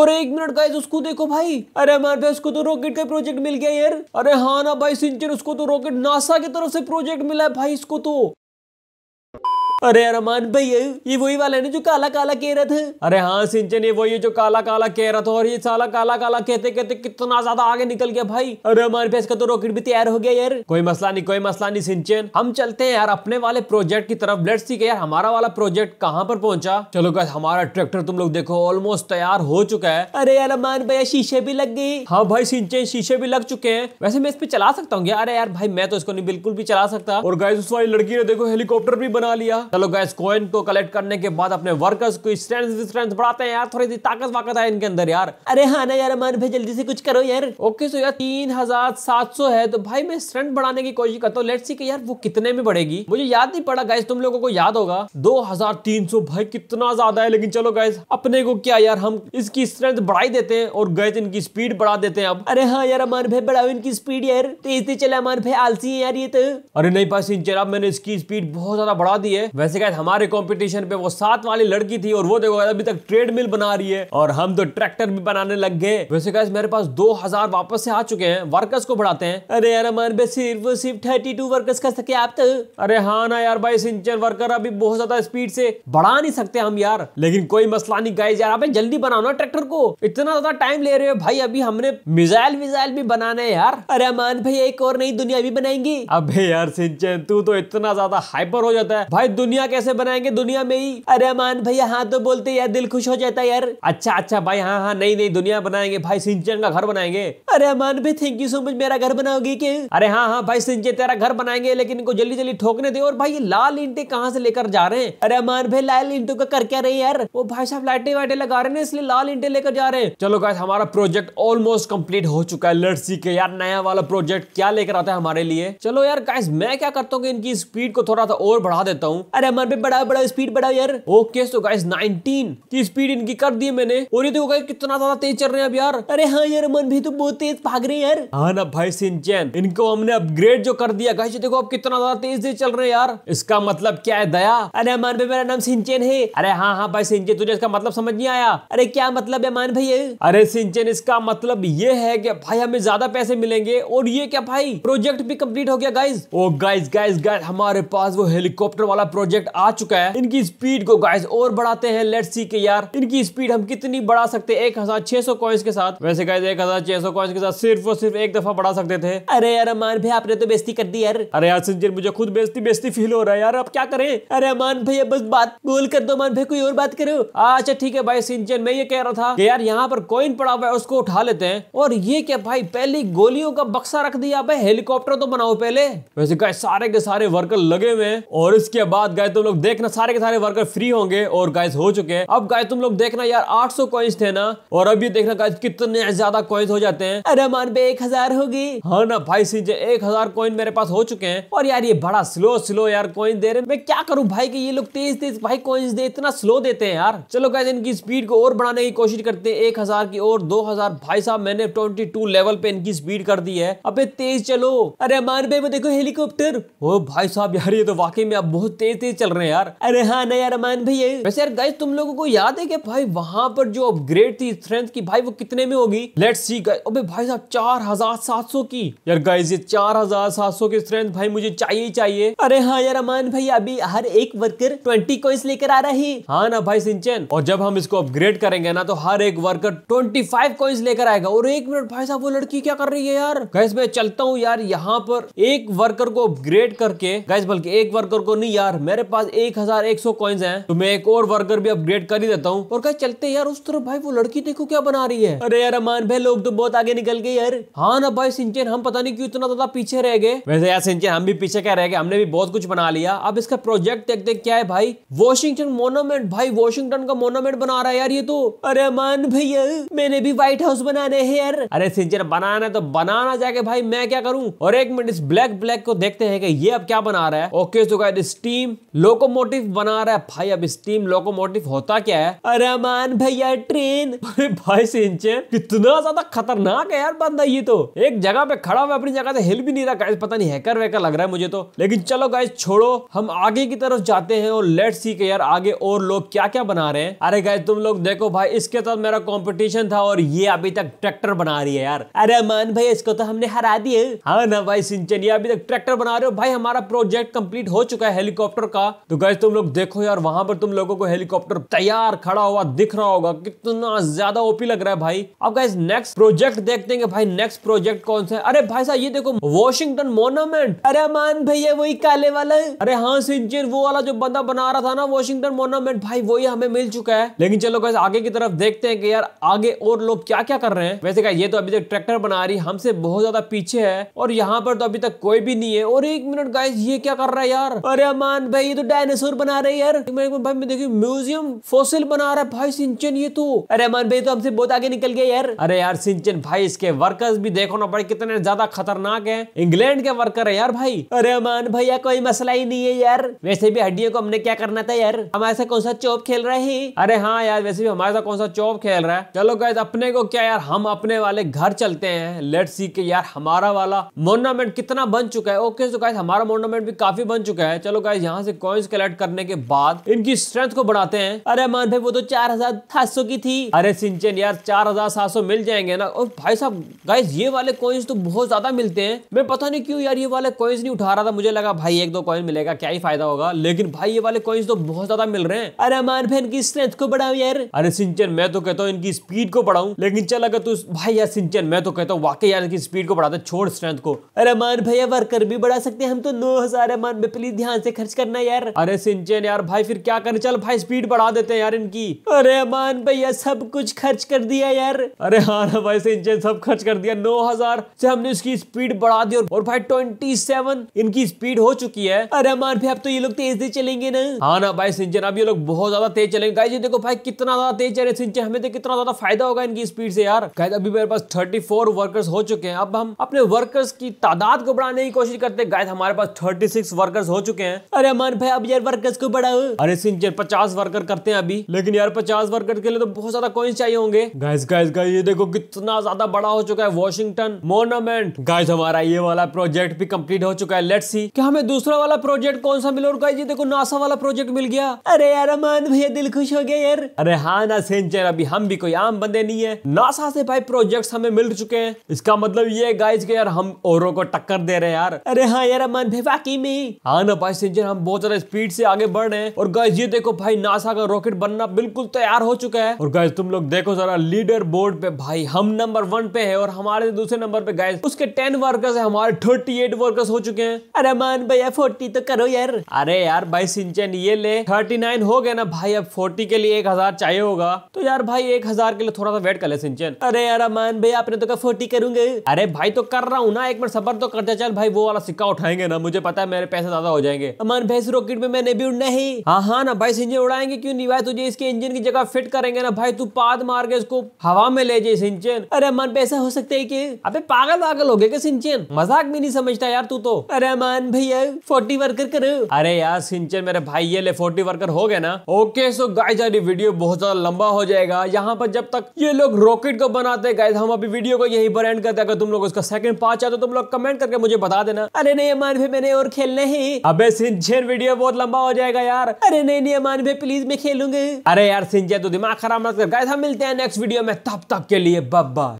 और एक minute guys उसको देखो भाई अरे हमारे पास उसको तो रॉकेट तो का प्रोजेक्ट मिल गया यार अरे हाँ ना भाई सिंचन उसको तो रॉकेट नासा की तरफ से प्रोजेक्ट मिला है भाई इसको तो अरे अरमान भाई ये वही वाला है ना जो काला काला कह रहा था अरे हाँ सिंचन ये वही है जो काला काला कह रहा था और ये साला काला काला कहते कहते कितना ज्यादा आगे निकल गया भाई अरे हमारे पास का तो रॉकेट भी तैयार हो गया यार कोई मसला नहीं कोई मसला नहीं सिंचन हम चलते हैं यार अपने वाले प्रोजेक्ट की तरफ ब्लड सी यार हमारा वाला प्रोजेक्ट कहाँ पर पहुंचा चलो क्या हमारा ट्रैक्टर तुम लोग देखो ऑलमोस्ट तैयार हो चुका है अरे यार अरमान भैया शीशे भी लग गई हाँ भाई सिंचन शीशे भी लग चुके हैं वैसे मैं इस पे चला सकता हूँ अरे यार भाई मैं तो इसको नहीं बिल्कुल भी चला सकता और गाय उस वाली लड़की ने देखो हेलीकॉप्टर भी बना लिया चलो गैस कॉइन को कलेक्ट करने के बाद अपने वर्कर्स को स्ट्रेंथ स्ट्रेंथ बढ़ाते हैं यार थोड़ी सी ताकत वाकत है इनके अंदर यार अरे हाँ ना यार अमर भाई जल्दी से कुछ करो यार ओके सो यार तीन हजार सात सौ है तो भाई मैं स्ट्रेंथ बढ़ाने की कोशिश करता हूँ लेट सी यार वो कितने में बढ़ेगी मुझे याद नहीं पड़ा गैस तुम लोगों को याद होगा दो हजार तीन सौ भाई कितना ज्यादा है लेकिन चलो गैस अपने को क्या यार हम इसकी स्ट्रेंथ बढ़ाई देते हैं और गैस इनकी स्पीड बढ़ा देते हैं अब अरे हाँ यार अमान भाई बढ़ाओ इनकी स्पीड यार तेज तेज चला अमान भाई आलसी है यार ये तो अरे नहीं पास चला मैंने इसकी स्पीड बहुत ज्यादा बढ़ा दी है वैसे क्या हमारे कंपटीशन पे वो साथ वाली लड़की थी और वो देखो अभी तक ट्रेड मिल बना रही है और हम तो ट्रैक्टर भी बनाने लग गए वैसे क्या मेरे पास दो हजार वापस से आ चुके हैं वर्कर्स को बढ़ाते हैं अरे यार मन पे सिर्फ सिर्फ थर्टी टू वर्कर्स कर सके आप तो अरे हाँ ना यार भाई सिंचन वर्कर अभी बहुत ज्यादा स्पीड से बढ़ा नहीं सकते हम यार लेकिन कोई मसला नहीं गाय यार जल्दी बनाओ ना ट्रैक्टर को इतना ज्यादा टाइम ले रहे हो भाई अभी हमने मिजाइल विजाइल भी बनाने यार अरे मान भाई एक और नई दुनिया भी बनाएंगी अबे यार सिंचन तू तो इतना ज्यादा हाइपर हो जाता है भाई दुनिया कैसे बनाएंगे दुनिया में ही अरे मान भैया हाँ तो बोलते यार दिल खुश हो जाता यार अच्छा अच्छा भाई हाँ हाँ नहीं नहीं दुनिया बनाएंगे भाई सिंचन का घर बनाएंगे अरे मान भाई थैंक यू सो मच मेरा घर बनाओगी के अरे हाँ हाँ भाई सिंचन तेरा घर बनाएंगे लेकिन इनको जल्दी जल्दी ठोकने दे और भाई ये लाल इंटे कहाँ से लेकर जा रहे हैं अरे मान भाई लाल ईंटों का कर क्या रहे यार वो भाई साहब लाइटे वाइटे लगा रहे हैं इसलिए लाल इंटे लेकर जा रहे हैं चलो गाइस हमारा प्रोजेक्ट ऑलमोस्ट कम्प्लीट हो चुका है लड़सी के यार नया वाला प्रोजेक्ट क्या लेकर आता है हमारे लिए चलो यार गाइस मैं क्या करता हूँ इनकी स्पीड को थोड़ा सा और बढ़ा देता हूँ अरे हमारे पे बढ़ाओ बढ़ाओ स्पीड बढ़ाओ यार ओके सो गाइस 19 की स्पीड इनकी कर दी मैंने और ये देखो गाइस कितना ज्यादा तेज चल रहे हैं अब यार अरे हाँ यार मन भी तो बहुत तेज भाग रहे हैं यार हाँ ना भाई सिंचैन इनको हमने अपग्रेड जो कर दिया गाइस देखो अब कितना ज्यादा तेज से चल रहे हैं यार इसका मतलब क्या है दया अरे मान भाई मेरा नाम सिंचैन है अरे हाँ हाँ भाई सिंचैन तुझे इसका मतलब समझ नहीं आया अरे क्या मतलब है मान भाई अरे सिंचैन इसका मतलब ये है की भाई हमें ज्यादा पैसे मिलेंगे और ये क्या भाई प्रोजेक्ट भी कम्प्लीट हो गया guys oh guys guys guys हमारे पास वो हेलीकॉप्टर वाला प्रोजेक्ट आ चुका है इनकी स्पीड को गाइस और बढ़ाते हैं लेट सी के यार इनकी स्पीड हम कितनी बढ़ा सकते हैं एक हजार छह सौ कॉइन्स के साथ वैसे गाइस एक हजार छह सौ कॉइन्स के साथ सिर्फ और सिर्फ एक दफा बढ़ा सकते थे अरे यार अमान भाई आपने तो बेस्ती कर दी यार अरे यार सिंजर मुझे खुद बेस्ती बेस्ती फील हो रहा है यार अब क्या करे अरे अमान भाई बस बात बोल कर दो अमान भाई कोई और बात करो अच्छा ठीक है भाई सिंजन मैं ये कह रहा था यार यहाँ पर कॉइन पड़ा हुआ है उसको उठा लेते हैं और ये क्या भाई पहली गोलियों का बक्सा रख दिया हेलीकॉप्टर तो बनाओ पहले वैसे गाइस सारे के सारे वर्कर लगे हुए हैं और इसके बाद बाद गाय तुम लोग देखना सारे के सारे वर्कर फ्री होंगे और गाइस हो चुके हैं अब गाय तुम लोग देखना यार 800 सौ कॉइन्स थे ना और अब ये देखना गाइस कितने ज्यादा कॉइन्स हो जाते हैं अरे मान पे एक हजार होगी हाँ ना भाई सीजे एक हजार कॉइन मेरे पास हो चुके हैं और यार ये बड़ा स्लो स्लो यार कॉइन दे रहे मैं क्या करूँ भाई की ये लोग तेज तेज भाई कॉइन्स दे इतना स्लो देते हैं यार चलो गाय इनकी स्पीड को और बढ़ाने की कोशिश करते हैं एक की और दो भाई साहब मैंने ट्वेंटी लेवल पे इनकी स्पीड कर दी है अब तेज चलो अरे मान पे देखो हेलीकॉप्टर ओ भाई साहब यार ये तो वाकई में अब बहुत तेज तेज चल रहे हैं यार अरे हाँ ना नया रमान भैया वैसे यार गाइस तुम लोगों को याद है कि भाई वहां पर जो अपग्रेड थी स्ट्रेंथ की भाई वो कितने में होगी लेट सी अबे भाई साहब चार हजार सात सौ की यार गाइस ये चार हजार सात सौ की स्ट्रेंथ भाई मुझे चाहिए चाहिए अरे हाँ यार अमान भैया अभी हर एक वर्कर ट्वेंटी कॉइन्स लेकर आ रहा है हाँ ना भाई सिंचन और जब हम इसको अपग्रेड करेंगे ना तो हर एक वर्कर ट्वेंटी फाइव कॉइन्स लेकर आएगा और एक मिनट भाई साहब वो लड़की क्या कर रही है यार गैस मैं चलता हूँ यार यहाँ पर एक वर्कर को अपग्रेड करके गैस बल्कि एक वर्कर को नहीं यार मेरे पास एक हजार एक सौ कॉइन्स हैं तो मैं एक और वर्कर भी अपग्रेड कर ही देता हूँ और कहा चलते यार उस तरफ भाई वो लड़की देखो क्या बना रही है अरे यार अमान भाई लोग तो बहुत आगे निकल गए यार हाँ ना भाई सिंचन हम पता नहीं क्यों इतना ज्यादा पीछे रह गए वैसे यार सिंचन हम भी पीछे क्या रह गए हमने भी बहुत कुछ बना लिया अब इसका प्रोजेक्ट देखते क्या है भाई वॉशिंगटन मोनोमेंट भाई वॉशिंगटन का मोनोमेंट बना रहा है यार ये तो अरे अमान भैया मैंने भी व्हाइट हाउस बनाने हैं यार अरे सिंचन बनाना तो बनाना जाके भाई मैं क्या करूँ और एक मिनट इस ब्लैक ब्लैक को देखते हैं कि ये अब क्या बना रहा है okay so guys steam locomotive बना रहा है भाई अब स्टीम लोकोमोटिव होता क्या है अरे मान भैया ट्रेन अरे भाई सिंचन कितना ज्यादा खतरनाक है यार बंदा ये तो एक जगह पे खड़ा हुआ अपनी जगह से हिल भी नहीं रहा गाइस पता नहीं हैकर वेकर लग रहा है मुझे तो लेकिन चलो गाइस छोड़ो हम आगे की तरफ जाते हैं और लेट सी के यार आगे और लोग क्या क्या बना रहे हैं अरे गाइस तुम लोग देखो भाई इसके साथ तो मेरा कॉम्पिटिशन था और ये अभी तक ट्रैक्टर बना रही है यार अरे मान भाई इसको तो हमने हरा दिए हाँ ना भाई सिंचन ये अभी तक ट्रैक्टर बना रहे हो भाई हमारा प्रोजेक्ट कंप्लीट हो चुका है हेलीकॉप्टर का तो गैस तुम लोग देखो यार वहां पर तुम लोगों को हेलीकॉप्टर तैयार खड़ा हुआ दिख रहा होगा कितना ज्यादा ओपी लग रहा है भाई अब गैस नेक्स्ट प्रोजेक्ट देखते हैं भाई नेक्स्ट प्रोजेक्ट कौन सा है अरे भाई साहब ये देखो वॉशिंगटन मोनोमेंट अरे मान भैया वही काले वाला अरे हाँ सिंचर वो वाला जो बंदा बना रहा था ना वॉशिंगटन मोनोमेंट भाई वही हमें मिल चुका है लेकिन चलो गैस आगे की तरफ देखते हैं कि यार आगे और लोग क्या क्या कर रहे हैं वैसे क्या ये तो अभी तक ट्रैक्टर बना रही हमसे बहुत ज्यादा पीछे है और यहाँ पर तो अभी तक कोई भी नहीं है और एक मिनट गाइस ये क्या कर रहा है यार अरे मान भाई रहा है ये तो डायनासोर बना रहे यार भाई मैं देखिए म्यूजियम फोसिल बना रहा है भाई सिंचन ये तो अरे अमन भाई तो हमसे बहुत आगे निकल गया यार अरे यार सिंचन भाई इसके वर्कर्स भी देखो ना बड़े कितने ज्यादा खतरनाक है इंग्लैंड के वर्कर है यार भाई अरे अमान भैया कोई मसला ही नहीं है यार वैसे भी हड्डियों को हमने क्या करना था यार हमारे साथ कौन सा चौप खेल रहे हैं अरे हाँ यार वैसे भी हमारे साथ कौन सा चौप खेल रहा है चलो गए अपने को क्या यार हम अपने वाले घर चलते हैं लेट सी के यार हमारा वाला मोर्नामेंट कितना बन चुका है ओके तो गाइस हमारा मोर्नामेंट भी काफी बन चुका है चलो गाइस यहाँ से से कॉइन्स कलेक्ट करने के बाद इनकी स्ट्रेंथ को बढ़ाते हैं अरे मान भाई वो तो चार हजार सात सौ की थी अरे सिंचन यार चार हजार सात सौ मिल जाएंगे ना और भाई साहब गाइज ये वाले कॉइन्स तो बहुत ज्यादा मिलते हैं मैं पता नहीं क्यों यार ये वाले कॉइन्स नहीं उठा रहा था मुझे लगा भाई एक दो कॉइन मिलेगा क्या ही फायदा होगा लेकिन भाई ये वाले कॉइन्स तो बहुत ज्यादा मिल रहे हैं अरे मान भाई इनकी स्ट्रेंथ को बढ़ाओ यार अरे सिंचन मैं तो कहता हूँ इनकी स्पीड को बढ़ाऊ लेकिन चल अगर तू भाई यार सिंचन मैं तो कहता हूँ वाकई यार इनकी स्पीड को बढ़ाते छोड़ स्ट्रेंथ को अरे मान भैया वर्कर भी बढ़ा सकते हैं हम तो नौ हजार अमान में प्लीज ध्यान से खर्च कर करना यार अरे सिंचन यार भाई फिर क्या करना चल भाई स्पीड बढ़ा देते हैं यार इनकी अरे अमान भैया सब कुछ खर्च कर दिया यार अरे हाँ ना भाई सिंचन सब खर्च कर दिया नौ हजार से हमने उसकी स्पीड बढ़ा दी और भाई ट्वेंटी सेवन इनकी स्पीड हो चुकी है अरे अमान भाई अब तो ये लोग तेज तेज चलेंगे ना हाँ ना भाई सिंचन अब ये लोग बहुत ज्यादा तेज चलेंगे गाइस जी देखो भाई कितना ज्यादा तेज चले सिंचन हमें तो कितना ज्यादा फायदा होगा इनकी स्पीड से यार गाइस अभी मेरे पास थर्टी वर्कर्स हो चुके हैं अब हम अपने वर्कर्स की तादाद को बढ़ाने की कोशिश करते हैं गाइस हमारे पास थर्टी वर्कर्स हो चुके हैं अरे अरमान भाई अब यार वर्कर्स को बढ़ाओ अरे सिंचन पचास वर्कर करते हैं अभी लेकिन यार पचास वर्कर के लिए तो बहुत ज्यादा कॉइन्स चाहिए होंगे गाइस गाइस गाइस ये देखो कितना ज्यादा बड़ा हो चुका है वॉशिंगटन मोनोमेंट गाइस हमारा ये वाला प्रोजेक्ट भी कम्प्लीट हो चुका है लेट सी क्या हमें दूसरा वाला प्रोजेक्ट कौन सा मिला और गाइस देखो नासा वाला प्रोजेक्ट मिल गया अरे यार अमान भैया दिल खुश हो गया यार अरे हाँ ना सिंचन अभी हम भी कोई आम बंदे नहीं है नासा से भाई प्रोजेक्ट हमें मिल चुके हैं इसका मतलब ये गाइज के यार हम और टक्कर दे रहे हैं यार अरे हाँ यार अमान भाई बाकी में हाँ ना भाई सिंचन हम बहुत ज्यादा स्पीड से आगे बढ़ रहे हैं और गाइज ये देखो भाई नासा का रॉकेट बनना बिल्कुल तैयार हो चुका है और गाइज तुम लोग देखो जरा लीडर बोर्ड पे भाई हम नंबर वन पे है और हमारे दूसरे नंबर पे गाइज उसके टेन वर्कर्स है हमारे थर्टी वर्कर्स हो चुके हैं अरे मान भैया फोर्टी तो करो यार अरे यार भाई सिंचन ये ले थर्टी हो गया ना भाई अब फोर्टी के लिए एक चाहिए होगा तो यार भाई एक के लिए थोड़ा सा वेट कर ले सिंचन अरे यार मान भैया आपने तो कहा फोर्टी करूंगे अरे भाई तो कर रहा हूँ ना एक मिनट सफर तो करते चल भाई वो वाला सिक्का उठाएंगे ना मुझे पता है मेरे पैसे ज्यादा हो जाएंगे अमान भाई इस रॉकेट में मैंने भी उड़ना है हाँ हाँ ना भाई इंजन उड़ाएंगे क्यों नहीं भाई तुझे इसके इंजन की जगह फिट करेंगे ना भाई तू पाद मार के इसको हवा में ले जाए सिंचन अरे मन पे ऐसा हो सकता है की अबे पागल पागल हो गए सिंचन मजाक भी नहीं समझता यार तू तो अरे मन भैया फोर्टी वर्कर कर अरे यार सिंचन मेरे भाई ये ले फोर्टी वर्कर हो गए ना ओके सो गाइस यार वीडियो बहुत ज्यादा लंबा हो जाएगा यहाँ पर जब तक ये लोग रॉकेट को बनाते गाइस हम अभी वीडियो को यही पर एंड करते अगर तुम लोग उसका सेकंड पार्ट चाहते हो तो तुम लोग कमेंट करके मुझे बता देना अरे नहीं मान भाई मैंने और खेलने ही अबे सिंचन वीडियो बहुत लंबा हो जाएगा यार अरे नहीं नहीं अमान भाई प्लीज मैं खेलूंगी अरे यार सिंचे तो दिमाग खराब मत कर गाइस हम मिलते हैं नेक्स्ट वीडियो में तब तक के लिए बब्बा